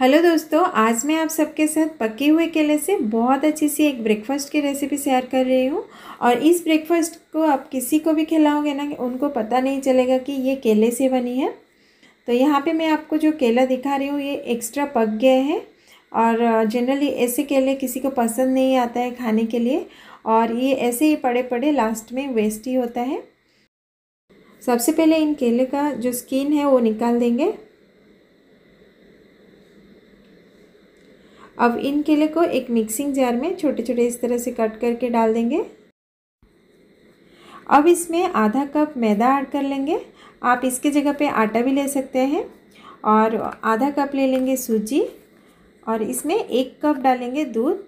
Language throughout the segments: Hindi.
हेलो दोस्तों आज मैं आप सबके साथ पके हुए केले से बहुत अच्छी सी एक ब्रेकफास्ट की रेसिपी शेयर कर रही हूँ और इस ब्रेकफास्ट को आप किसी को भी खिलाओगे ना उनको पता नहीं चलेगा कि ये केले से बनी है तो यहाँ पे मैं आपको जो केला दिखा रही हूँ ये एक्स्ट्रा पक गया है और जनरली ऐसे केले किसी को पसंद नहीं आता है खाने के लिए और ये ऐसे ही पड़े पड़े लास्ट में वेस्ट ही होता है सबसे पहले इन केले का जो स्किन है वो निकाल देंगे अब इन केले को एक मिक्सिंग जार में छोटे छोटे इस तरह से कट करके डाल देंगे अब इसमें आधा कप मैदा ऐड कर लेंगे आप इसके जगह पे आटा भी ले सकते हैं और आधा कप ले लेंगे सूजी और इसमें एक कप डालेंगे दूध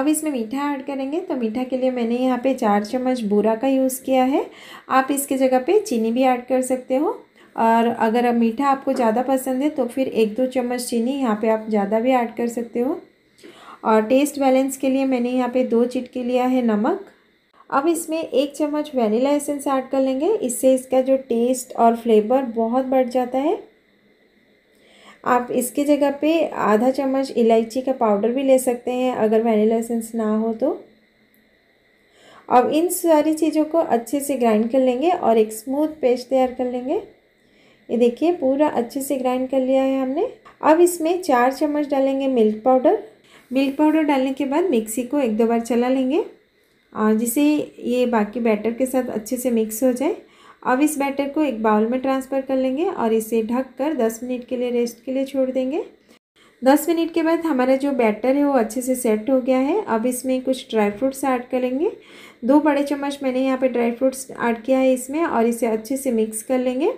अब इसमें मीठा ऐड करेंगे तो मीठा के लिए मैंने यहाँ पे चार चम्मच बूरा का यूज़ किया है आप इसके जगह पे चीनी भी ऐड कर सकते हो और अगर मीठा आपको ज़्यादा पसंद है तो फिर एक दो चम्मच चीनी यहाँ पे आप ज़्यादा भी ऐड कर सकते हो और टेस्ट बैलेंस के लिए मैंने यहाँ पे दो चिटके लिया है नमक अब इसमें एक चम्मच वैनिला एसेंस ऐड कर लेंगे इससे इसका जो टेस्ट और फ्लेवर बहुत बढ़ जाता है आप इसके जगह पे आधा चम्मच इलायची का पाउडर भी ले सकते हैं अगर वैनिला एसेंस ना हो तो अब इन सारी चीज़ों को अच्छे से ग्राइंड कर लेंगे और एक स्मूथ पेस्ट तैयार कर लेंगे ये देखिए पूरा अच्छे से ग्राइंड कर लिया है हमने अब इसमें चार चम्मच डालेंगे मिल्क पाउडर मिल्क पाउडर डालने के बाद मिक्सी को एक दो बार चला लेंगे और जिसे ये बाकी बैटर के साथ अच्छे से मिक्स हो जाए अब इस बैटर को एक बाउल में ट्रांसफ़र कर लेंगे और इसे ढक कर दस मिनट के लिए रेस्ट के लिए छोड़ देंगे दस मिनट के बाद हमारा जो बैटर है वो अच्छे से सेट हो गया है अब इसमें कुछ ड्राई फ्रूट्स ऐड करेंगे दो बड़े चम्मच मैंने यहाँ पे ड्राई फ्रूट्स ऐड किया है इसमें और इसे अच्छे से मिक्स कर लेंगे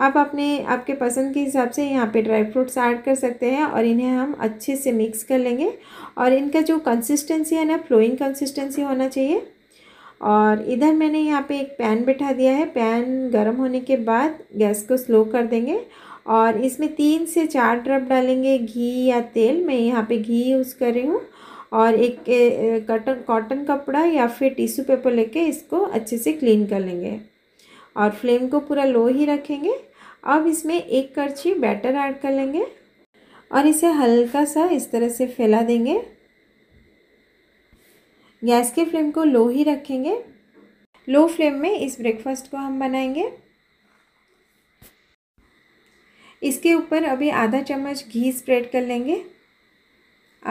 आप अपने आपके पसंद के हिसाब से यहाँ पे ड्राई फ्रूट्स ऐड कर सकते हैं और इन्हें हम अच्छे से मिक्स कर लेंगे और इनका जो कंसिस्टेंसी है ना फ्लोइंग कंसिस्टेंसी होना चाहिए और इधर मैंने यहाँ पे एक पैन बैठा दिया है पैन गर्म होने के बाद गैस को स्लो कर देंगे और इसमें तीन से चार ड्रप डालेंगे घी या तेल मैं यहाँ पर घी यूज़ कर रही हूँ और एक कॉटन कपड़ा या फिर टिश्यू पेपर लेके इसको अच्छे से क्लीन कर लेंगे और फ्लेम को पूरा लो ही रखेंगे अब इसमें एक करछी बैटर ऐड कर लेंगे और इसे हल्का सा इस तरह से फैला देंगे गैस के फ्लेम को लो ही रखेंगे लो फ्लेम में इस ब्रेकफास्ट को हम बनाएंगे इसके ऊपर अभी आधा चम्मच घी स्प्रेड कर लेंगे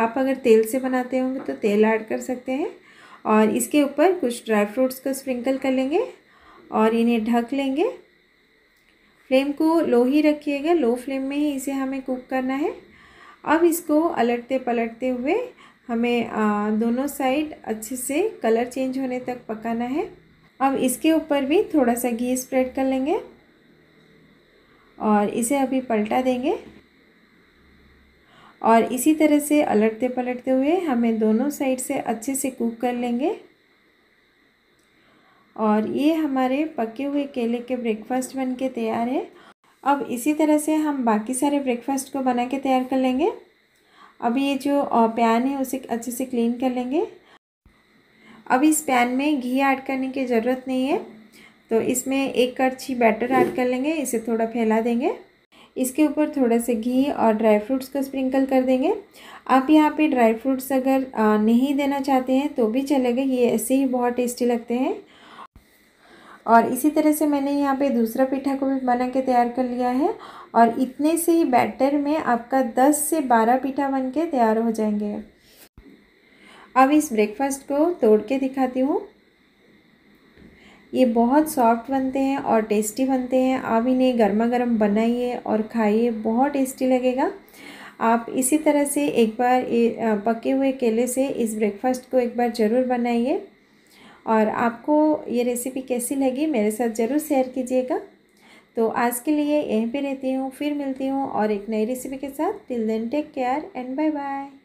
आप अगर तेल से बनाते होंगे तो तेल ऐड कर सकते हैं और इसके ऊपर कुछ ड्राई फ्रूट्स को स्प्रिंकल कर लेंगे और इन्हें ढक लेंगे फ्लेम को लो ही रखिएगा लो फ्लेम में ही इसे हमें कुक करना है अब इसको अलटते पलटते हुए हमें आ, दोनों साइड अच्छे से कलर चेंज होने तक पकाना है अब इसके ऊपर भी थोड़ा सा घी स्प्रेड कर लेंगे और इसे अभी पलटा देंगे और इसी तरह से अलटते पलटते हुए हमें दोनों साइड से अच्छे से कुक कर लेंगे और ये हमारे पके हुए केले के ब्रेकफास्ट बन के तैयार है अब इसी तरह से हम बाकी सारे ब्रेकफास्ट को बना के तैयार कर लेंगे अब ये जो पैन है उसे अच्छे से क्लीन कर लेंगे अब इस पैन में घी ऐड करने की ज़रूरत नहीं है तो इसमें एक कड़छी बैटर ऐड कर लेंगे इसे थोड़ा फैला देंगे इसके ऊपर थोड़ा सा घी और ड्राई फ्रूट्स को स्प्रिंकल कर देंगे आप यहाँ पे ड्राई फ्रूट्स अगर नहीं देना चाहते हैं तो भी चलेगा ये ऐसे ही बहुत टेस्टी लगते हैं और इसी तरह से मैंने यहाँ पे दूसरा पीठा को भी बना के तैयार कर लिया है और इतने से ही बैटर में आपका 10 से 12 पीठा बन के तैयार हो जाएंगे अब इस ब्रेकफास्ट को तोड़ के दिखाती हूँ ये बहुत सॉफ्ट बनते हैं और टेस्टी बनते हैं आप इन्हें गर्मा गर्म बनाइए और खाइए बहुत टेस्टी लगेगा आप इसी तरह से एक बार पके हुए केले से इस ब्रेकफास्ट को एक बार ज़रूर बनाइए और आपको ये रेसिपी कैसी लगी मेरे साथ ज़रूर शेयर कीजिएगा तो आज के लिए यहीं पे रहती हूँ फिर मिलती हूँ और एक नई रेसिपी के साथ till then take care and bye bye